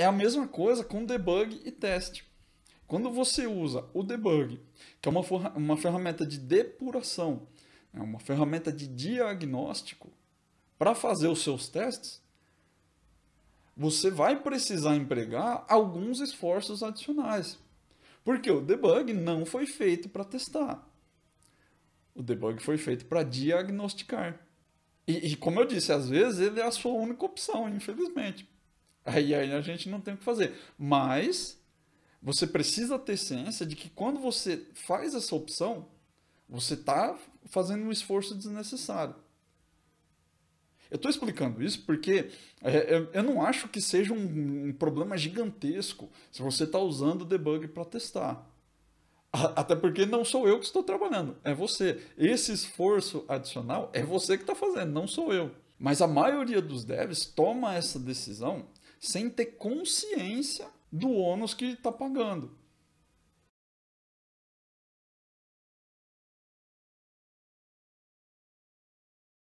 É a mesma coisa com debug e teste. Quando você usa o debug, que é uma, uma ferramenta de depuração, é uma ferramenta de diagnóstico, para fazer os seus testes, você vai precisar empregar alguns esforços adicionais. Porque o debug não foi feito para testar. O debug foi feito para diagnosticar. E, e, como eu disse, às vezes ele é a sua única opção, infelizmente. Aí, aí a gente não tem o que fazer. Mas você precisa ter ciência de que quando você faz essa opção, você está fazendo um esforço desnecessário. Eu estou explicando isso porque é, é, eu não acho que seja um, problema gigantesco se você está usando o debug para testar. Até porque não sou eu que estou trabalhando, é você. Esse esforço adicional é você que está fazendo, não sou eu. Mas a maioria dos devs toma essa decisão sem ter consciência do ônus que está pagando.